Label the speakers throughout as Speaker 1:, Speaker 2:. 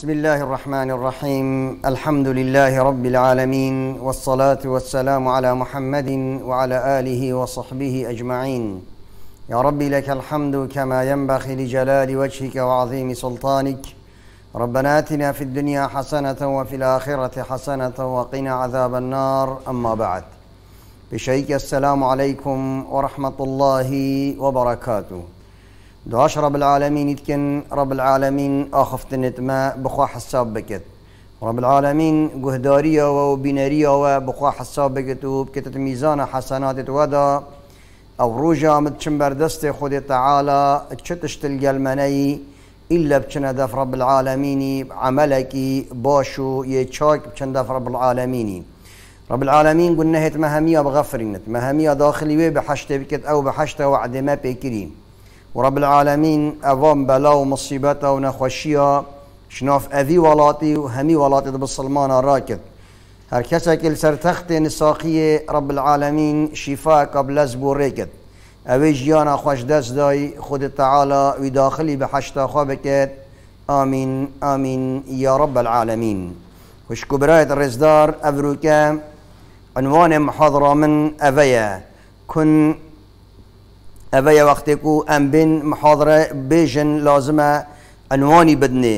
Speaker 1: بسم الله الرحمن الرحيم الحمد لله رب العالمين والصلاة والسلام على محمد وعلى آله وصحبه أجمعين يا ربي لك الحمد كما ينبغي لجلال وجهك وعظيم سلطانك ربنا آتنا في الدنيا حسنة وفي الآخرة حسنة وقنا عذاب النار أما بعد بشيك السلام عليكم ورحمة الله وبركاته دعاش رب العالمين يتكن رب العالمين آخفت نتما بخوا حساب بكت رب العالمين جهدارية وبنارية وبخوا حساب بكت وبكتت ميزان حسنات ودا أو روجا متشم بردست خود تعالى تشتش تلقى المني إلا بشن دف رب العالمين عملك باشو يتشاك بشن دف رب العالمين رب العالمين قلنا هيت مهمية بغفرنت مهمية داخلي بحشته بكت أو بحشته وعدمه بكريم ورب العالمين أظن بلا ومصيبته مصیبت شناف أذي ولاتي وهمي ولاتي دب السلمان الراكد هر تخت رب العالمين شفاء قبل از ريكد أوي جيانا خوش دس داي خود تعالى وداخلي بحشتا خوابكت آمين آمين يا رب العالمين وش كبراية الرزدار أفروكا عنوان محاضرة من أفيا كن أبي وقتكو ام بين محاضره بيجن لازمه عنواني بدني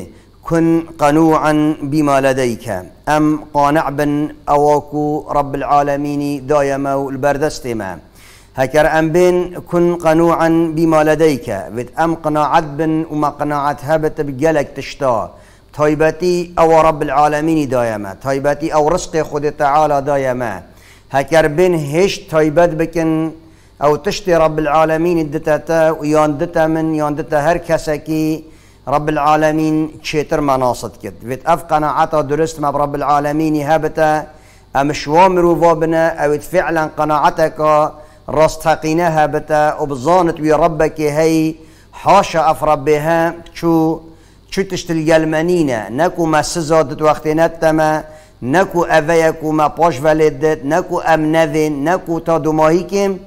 Speaker 1: كن قنوعا بما لديك أم قانع بن أواكو رب العالمين دايما والبردستما هكر أم بين كن قنوعا بما لديك بد أم قناعة بن وما قناعت هبت بجلك تشتا طيبتي أو رب العالمين دايما طيبتي أو رزق خود تعالى دايما هكر بين هش طيبت بكن او تشتي رب العالمين دتا ويان دتا من يان دتا هر كسكي رب العالمين تشيتر مناصت كد فيت اف قناعتا درست ما برب العالمين هابتا ام شوامر وفابنا او فعلا قناعتك رستقيناها بتا وبظانت ويا ربك هي حاشا اف ربها شو شو تشتل يلمانينا نكو ما سزادت وقتنا تما نكو افيكو ما باش فاليدت نكو ام نذن نكو تا دماهيكم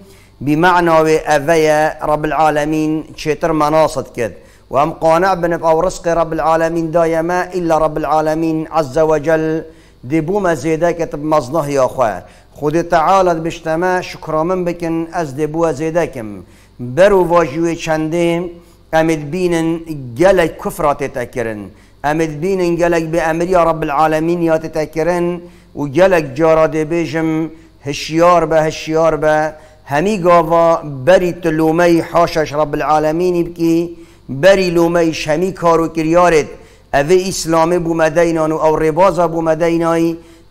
Speaker 1: بمعنى أفيا رب العالمين شتر مناصد كد وهم قانع بن أو رزق رب العالمين دايما إلا رب العالمين عز وجل دبو مزيدا كتب مزنه يا أخوة خود تعالى بشتما شكرا من بكن أز دبو زيداكم برو واجوي چنده أمد بينن جلج كفرة تتكرن أمد بينن جلج بأمر يا رب العالمين يا تتكرن وجلج جارة دبيجم هشيار به هشيار به همي غافا بري تلومي حاشش رب العالمين بكي بري لومي شمي كارو کریارد اوه اسلامه بو مدينان او ربازا بو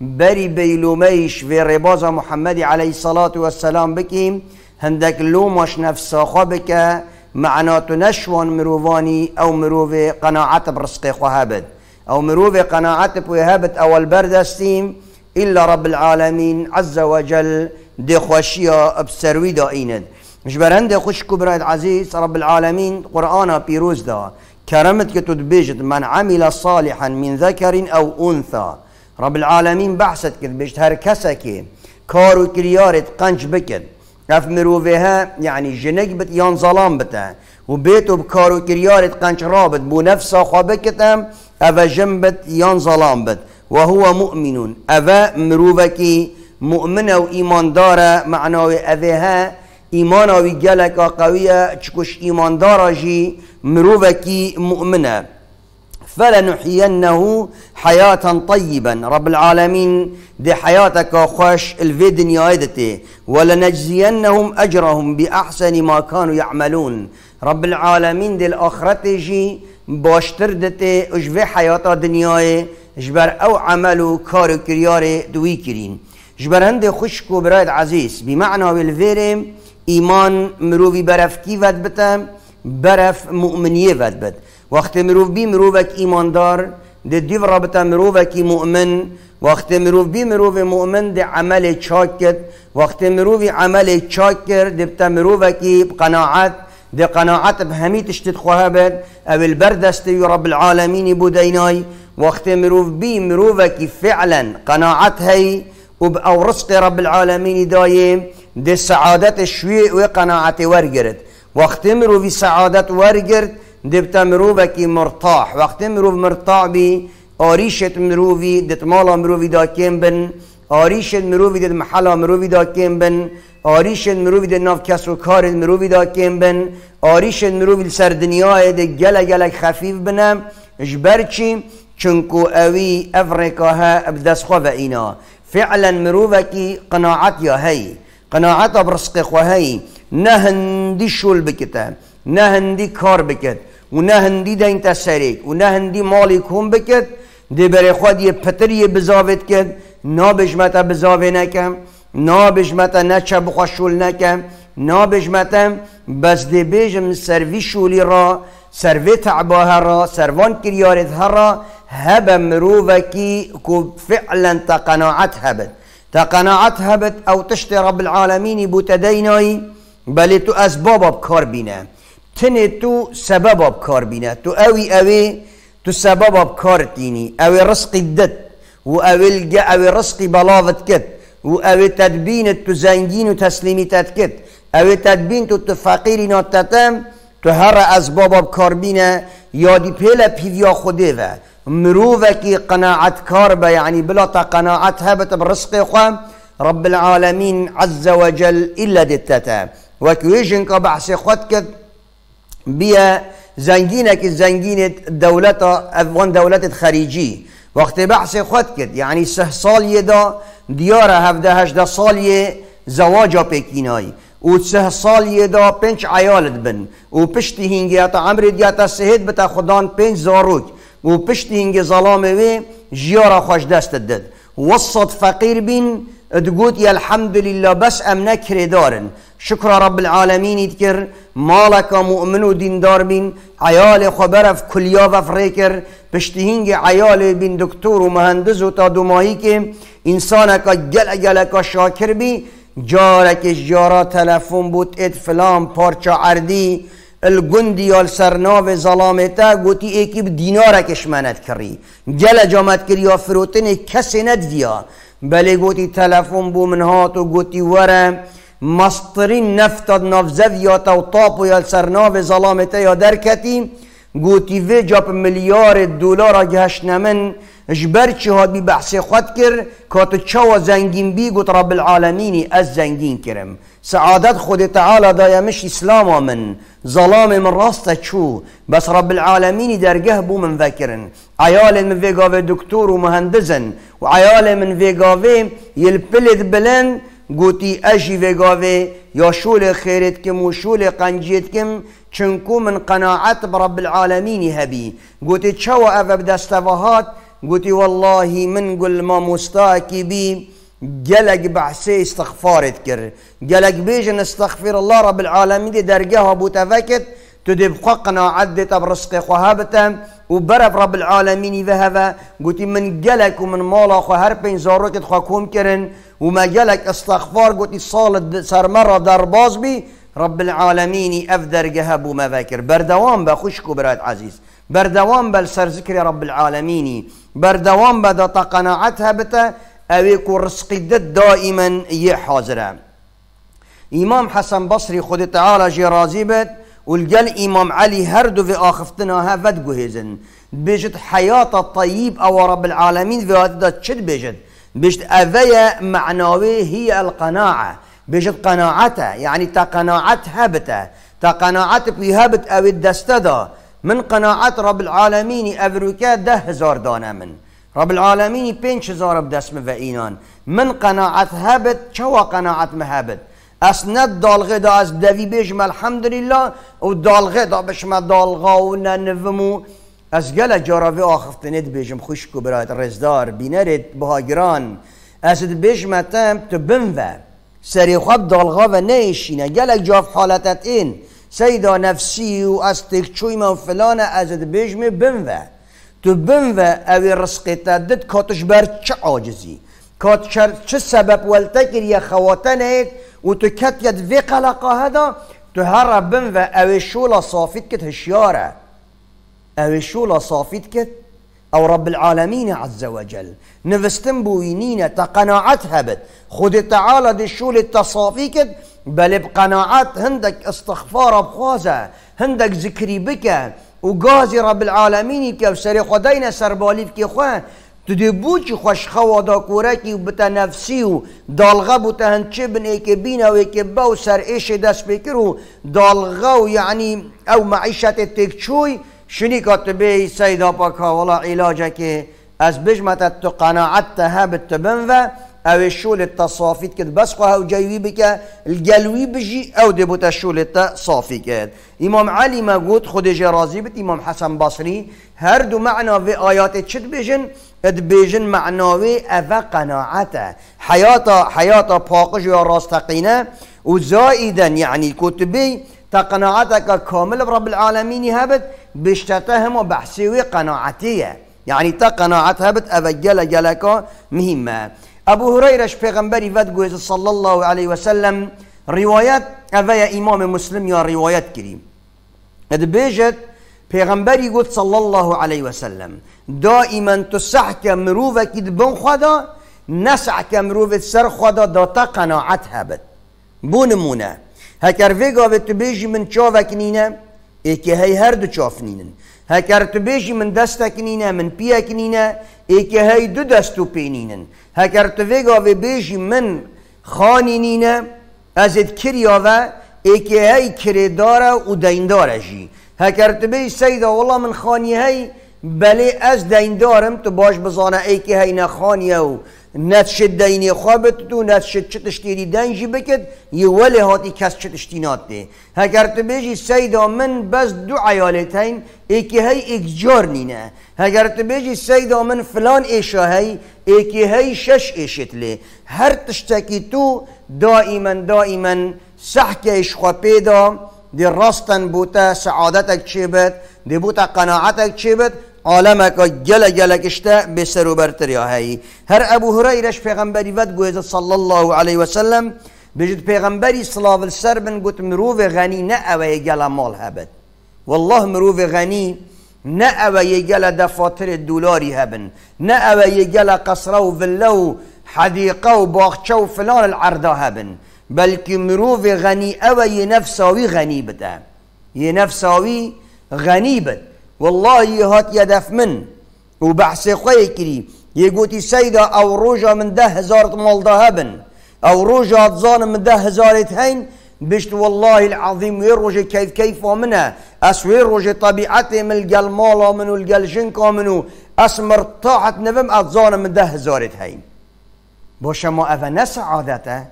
Speaker 1: بري بي لوميش في ربازا محمد عليه الصلاة والسلام بكي هندك لومش نفس خواه معنات نشوان مروفاني او مروف قناعت برسق خوهابد او مروف قناعت بوهابت او البردستيم الا رب العالمين عز وجل دي خوشيا بسروي دا ايند جبران دي خوش كبرى عزيز رب العالمين قرآن بيروز دا كرمت كتو بيجت من عمل صالحا من ذكر او انثى رب العالمين بحثت كت بيجت هر كسكي كارو كرياريت قنج بكت اف مروفيها يعني جنك بت يان ظلام بتا وبيتو بكارو كرياريت قنج رابط بو نفسا خوا خابكتم افا جنبت يان ظلام بت وهو مؤمن افا مروفكي مؤمنة ایمان معناوي أذيها إيمانا چکش قوية داره جی جي مروفكي مؤمنة فلنحيينه حياة طيبا رب العالمين دي حياتك خوش الفي دنيا ولنجزينهم أجرهم بأحسن ما كانوا يعملون رب العالمين دي الآخرة جي باشتر دتي اجفي حياة دنياي اجبر او عملو كارو كرياري دوي كرين جبرند خشک و عزيز عزیز بمعنى بالفيرم ایمان مروی برف کی ود بتم برف مؤمنية ود بد وقت مروف بی مروفک دار ده دیو رابطه مروفکی مؤمن وقت مروف بی مروف مؤمن ده عمل چاکت وقت مروف عمل چاکر ده بتا مروفکی قناعت ده قناعت بهمی تشتت خواه بد او البردستی رب العالمین بودینای وقت مروف بی مروفکی فعلا قناعت هی وبقى رب العالمين دايم دي سعادة الشويء وقناعة ورقرت وقت مرو في سعادة ورقرت دي بتمرو بكي مرتاح وقت مرتاح بي آريشة مروفي دت مالا مروفي دا كيم بن آريشة مروفي دت محلا مروفي دا كيم بن آريشة مروفي دي ناف كسو كار مروفي دا كيم بن آريشة مروفي سر دنيا دي جلا جلا خفيف بنا جبرچی چونکو اوی افریقا ها بدست خواه اینا فعلا مروفكي قناعات يا هي قناعت برسقق وهي نهندي شول بكتا نهندي كار بكت ونهندي دين تسريك ونهندي مالي كون بكت دي بري خود يه پتر يه بزاوت كد نا بجمتا بزاوه نکم نا بجمتا نچه بخوشول نکم نا بجمتا بس دي بيجم سروي شولي را سرفيت عباها را سروان کریارت هر هب مروفكي كو فعلا تقناعت هبت تقناعت هبت او تشتي رب العالمين بوتديناي بل تو اسباب بكار بینه تنه تو سبب بکار بینه تو اوي اوي تو سبب بکار تيني اوي رزق دت و اوي الجا اوي رزق بلاوت كت و اوي تدبين تو زنجين و تسليمي تت کت اوی تدبین تو تفاقیری ناتتم هر از باباب کاربین یادی پیل پیویا خوده و مرووکی قناعت کار به یعنی بلا تا قناعت هبت برزق خواه رب العالمین عز وجل الا دتتا و که که بحث خود کد بیا زنگینه که زنگین دولت افغان دولت خریجی وقتی بحث خود کد یعنی سه سال دا دیاره هفته هشته سالی زواج پکینایی و سال یه دا پنج عیالت بن و پشت هنگی اتا عمری دیتا سهید بتا خدان پنج زاروک و پشت هنگی ظلام وی جیارا خوش دست دد وسط فقیر بین ادگوت یال الحمد لله بس امنه دارن شکر رب اید ادکر، مالک مؤمن و دار بين عیال خبرف دکتور و فریکر و دکتور و مهندز که انسان اکا گل جل کا شاکر بی جارکش جارا تلفون بود ات فلان پارچا عردی الگندی یا سرناو ظلامتا گوتی ایکی دینارکش منت کری گل جامت کری یا فروتن کسی دیا، بله گوتی تلفون بو من هاتو گوتی ورم مسترین نفتاد نفزویاتا و تاپو یا سرناو ظلامتا یا درکتی گوتی وی میلیار ملیار دلار گهش نمن جبر چی ها بی بحث خود کر کات چاو زنگین بی گوت رب العالمینی از زنگین کرم سعادت خود تعالی دایمش اسلام من ظلام من راست چو بس رب العالمینی درگه بو من ذکرن عیال من ویگاوی دکتور و مهندزن و عیال من یل یلپلد بلند گوتی اجی وگاوه یا شول خیرت کم و شول قنجیت کم چنکو من قناعت برب العالمین هبی گوتی چوا او بدستوهات گوتی والله من گل ما مستاکی بی جلق بحسي استغفارت كر جلق بيجن استغفر الله رب العالمين درجاها بوتفكت تدب قناعت عدت تبرسق خوهابتا وبرف رب العالمين ذهب قلت من جلك ومن مالا خو هر بين زاروك خو كرن وما جلك استغفار قلت صالد سر مرة در باز بي رب العالمين أفدر جهب وما ذاكر بردوام بخشكو برات عزيز بردوان بل سر ذكر رب العالمين بردوان بدا قناعتها بتا أويكو رزق دائما يحاضرة إمام حسن بصري خد تعالى جرازي والجل امام علي هردو في اخفتنا هفت جوهزن بجد حياة الطيب او رب العالمين في هذا تشد بجد بجد افيا معناوي هي القناعة بجد قناعته يعني تا قناعت هبته تا قناعت او الدستدا من قناعة رب العالمين افريكا ده هزار دانا من رب العالمين بينش هزار بدسم فإينان من قناعت هبت شو قناعت مهبت اسنه دالغه دا از دوی بشم الحمدلله و دالغه دا بشم دالغا و ننفمو از گل جاراوی آخفتنید بشم خوشکو برایت رزدار بینرید بهاگران از بشم تم تو بموه سری خواب دالغا و نیشینه گله جاف حالتت این سیدا نفسی و از تکچوی من فلانه از بشم بموه تو بموه اوی رزقی تدد کاتش بر چه آجزی؟ کات چه سبب ولتکر یا خواتنید وتكت يد في قلقة هذا تهرب بن أو شو لا صافيت كت هشيارة أو شو لا صافيت كت أو رب العالمين عز وجل نفستن بوينينا تقناعت هبت خد تعالى دي شو للتصافي كت بل بقناعات هندك استغفار بخوازة هندك ذكري بك وقازي رب العالمين كوسري خدينا سربالي كي خوان تو دی بو چی خوادا دا کورکی و نفسی و دالغه بو چه بن ای که بین او ای که باو سر ایش دست بکر و دالغه و یعنی او معیشت چوی شنی تو بی سیدا پا ولا علاجه که از بجمت تو قناعت تهبت و او شول تصافیت کد بس خواه او جایوی بکه الگلوی بجی او دی ته شول تصافی کد امام علی ما گود خودش راضی بت امام حسن بصری هر دو معنا و آیات چد بجن دبیژن معناوی اوه قناعته حیاتا حياتا پاقش یا راستقینه و زائدن یعنی کتبی تا قناعتك كامل رب العالمين هبت بشتتهم وبحسيوي قناعتية يعني تا قناعت أفا جل جلك مهمة أبو هريرة پیغمبري ود قويز صلى الله عليه وسلم روايات يا إمام مسلم يا روايات كريم اد بيجت پیغمبری گفت صلی الله علیه و سلم دائما تو صح که کید بن خدا نسع که سر خدا تا قناعت هبت نمونه هکر وگا و تو بیجی من چاوه کنینه ای که هی هر دو چاف نینن هکر تو بیجی من دست کنینه من پی کنینه ای که هی دو دستو پی نینن هکر تو وگا و بیجی من خانی نینه از ات کریاوه ای که هی داره و داره جی هەکەرتبەی سیدا والله من خانی بله از دین دارم تو باش بزانە ئەیکی هەینە خانیە و نتشد دەینێ خوابت شد نەتشت چ دنجی بکت یه وله هاتی کەس چ تو هەگەرتبێژی سیدا من بەس دوو عیالێت هەین جار هەی ئیکجار تو هەگەرتبێژی سیدا من فلان ئێشە هەی های شش شش ئێشت هر هر تشتکی تو دائما دائما سەحکە ئیشخوا پێدا دي راستن بوتا سعادتك شبت دي بوتا قناعتك شبت عالمك جل جلك اشتاء بسر وبرتريا هاي هر أبو هريرش پیغمبري ود قويزة صلى الله عليه وسلم بجد پیغمبري صلاة السر بن قلت مروف غني نأوي جل مال هبت والله مروف غني نأوى يجلا دفاتر دولاري هبن نأوى يجلا قصره وفلو حديقه وباخشه وفلان العرضه هبن بەلکی مرۆڤێ غەنی اوی یە نەفساوی غەنی بتە یە غنی بد والله یه هات یدف من و بحث خۆی کری یەگوتی سەیدا او ڕۆژە من ده مال ده هبن او روجا ئازانم من ده هزارت هین بشت والله العظيم وين روجي كيف كيف منها اس روجي طبيعتي من القل مالا من القل جنكا منو اس مرتاحت نفم اتزانا من ده هزارت هين بوشا ما افا نسعادته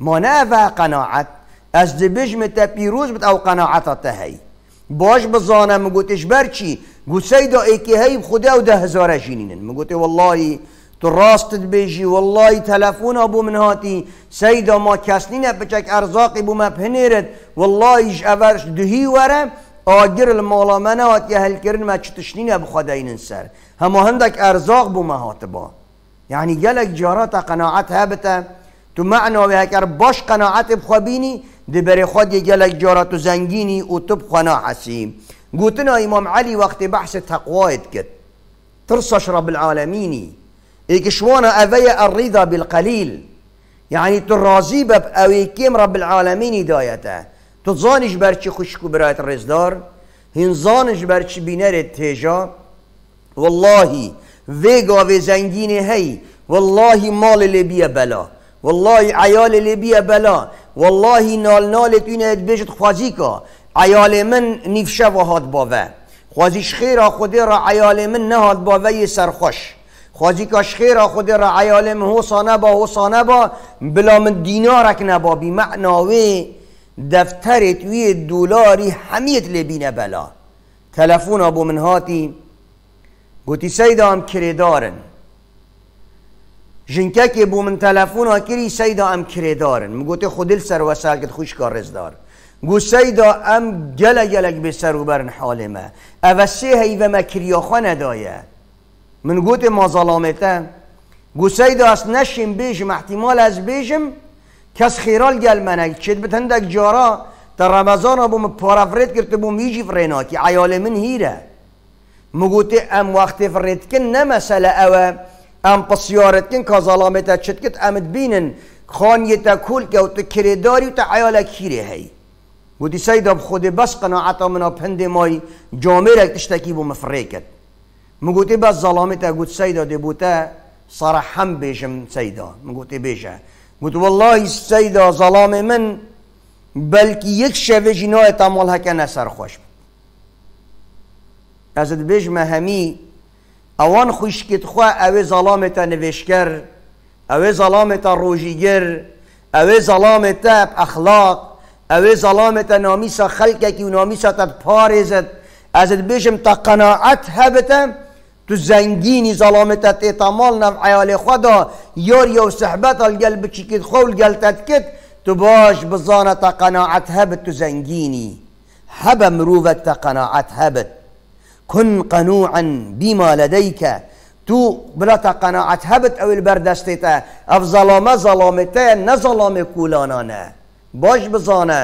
Speaker 1: منافع قناعت از دبش مت پیروز بت او قناعت تا باش بزانم مگوتش برچی گو سیدا ایکی هی خدا و ده هزاره جینینن مگوتی والله تو راست بیجی والله تلفون ابو من هاتی سیدا ما کسنی نپچک ارزاقی بو مپهنیرد والله ایش اورش دهی وره آگر المالا من هات یه هل کرن ما چتشنی نبخواد این سر همه هندک ارزاق بو مهات با یعنی گلک جارات قناعت هبته تو معناوی اگر باش قناعت بخوابینی دی بری خود یه گلک جارت و زنگینی و تو بخونا حسیم گوتنا امام علی وقت بحث تقوایت کد ترسش رب العالمینی ای شوانا اوی الرضا بالقلیل یعنی تو راضی بب اوی کم رب العالمینی دایتا تو زانش برچی خوشکو برایت رزدار زانش برچی بینرت تیجا والله ویگا و زنگین هی والله مال لبیه بلا والله عیال لبیه بلا والله نال نال توی این بشت خوازی که من نیفشه و هاد باوه خوازیش خیره خود را عیال من نهاد باوه سرخوش خوازی کاش خیره خود را عیال من هو با حسانه با بلا من دینارک نبا بی معناوی دفتر توی دلاری همیت لبینه بلا تلفون ابو من هاتی سیدا سیدام کردارن جنکه که بو من تلفون کردی سەیدا ام کرێدارن مگوتی خودل سەر وەساکت خوشکە ڕێزدار گو سەیدا ام گەلە حال ما. سروبرن حالێمە ئەvە ما هەیڤەمە کریۆخوا ندایه من ما مازەڵامێتە گو سیدا از نشیم بیشم احتمال از بیشم کس خیرال گل منه. چید بتندک جارا تا رمضان بوم پۆرەفرێت کرد بوم ایجی فڕێناکی عیال من ام وقت وقت فرد کن نمسل اوه ام ظلامت چد کت امد بینن خانیتا کول که و تو کرداری و تا عیال کیره هی و دی سیدم خود بس قناعتا منا پند مای جامعه را تشتکی بو مفره کد مگوتی بس ظلامتا گوت سیدا دی بوتا صرحم بیشم سیدا مگوتی بیشه گوت والله سیدا ظلام من بلکی یک شوه تا مال نسر خوش بود از بیش مهمی اوان ئەوان ظلامتا نوشکر زەڵامێتە ظلامتا روژیگر زەڵامێتە ظلامتا اخلاق زەڵامێتە اخلاق، نامیسا خلکه که نامیسا و پارزد پارزد، ات بیشم تا قناعت هبتا تو زنگینی ظلامتا تیتامال نەم عیال خدا یاری و صحبت الگل بچیکت خواه الگل کت تو باش بزانه تا قناعت هبت تو زنگینی، هب مرۆڤەت تا قناعت كن قنوعا بما لديك تو بلاتا قناعت هبت او البردستتا اف ظلامه ظلامته نه ظلام کولانانه باش بزانه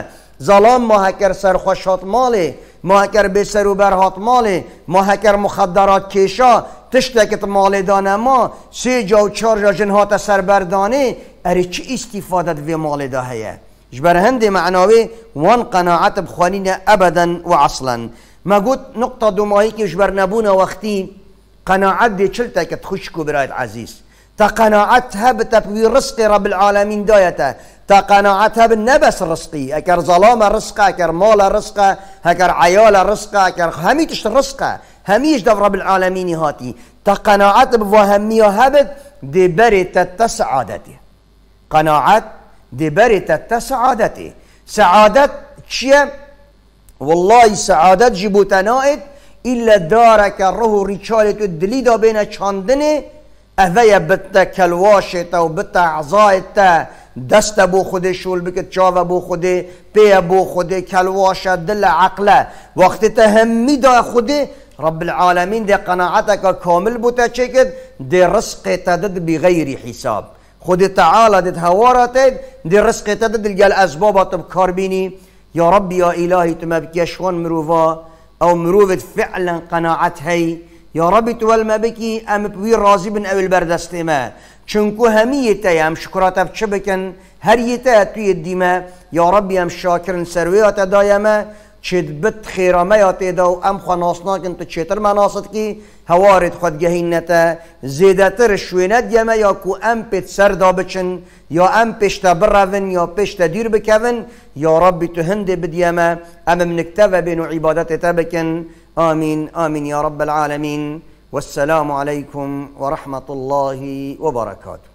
Speaker 1: ظلام ما سر سرخوشات ماله ما هکر به و برهات ماله ما مخدرات کشا تشتکت مال دانه ما سه جا و چار جا جنهات بردانه اره چه استفادت و مال داهیه جبر معناوی وان قناعت بخوانین ابدا و اصلا مەگوت نقطە دوماییکیش بەرنەبوونەوە بونا وقتي قناعات دي خوشک تخشكو برايت عزيز تا قەنەعەت بتبوي رزق رب العالمين دايتا تا قناعاتها بالنبس رزقي اكر ظلام رزقا اكر مال رزقا اكر عيال رزقا اكر هميتش رزقا هميش دف رب العالمين هاتي تا قناعات بفهمية هبت دي دێ بەرێ تەتە دي قەنەعەت دێ سعادت چيه والله سعادت جبو تنائت إلا دارك الروه رجالت الدليدا بين چاندنه اوه بتا كلواشه و بتا عزایتا دست بو خود شول بكت چاو بو خود پی بو خود كلواشه دل عقله وقت تهمي دا خود رب العالمين دي قناعتك كامل بوتا تشكت دي رزق تدد بغير حساب خود تعالى دي هوارتت دي رزق تدد الگل اسبابات بكاربيني يا رب يا إلهي تما بك يشون مروفا أو مروفت فعلا قناعت هي يا ربي تول مبكي أم بوي راضي بن أو البردستي ما چونكو هميته هم شكرات بشبكن هر يتا توي الديما يا رب هم شاكر سرويات دايما چد بت خيرا ما يا تيدا وام خناصناك انت چتر مناصتكي هوارد خود هەوارێت خودگەهینەتە زێدەتر شوێنە دەمە یاکو ام پێت سەردا بچن یا ام پێشتە بڕاون یا پێشتە دیر بکەون یا ڕبی تو هەندێ بدیەمە ام منکتەە بێن و عیباەتێتە بکەن آمین آمین یا رب العالمین والسلام عليكم ورحمة الله وبركاته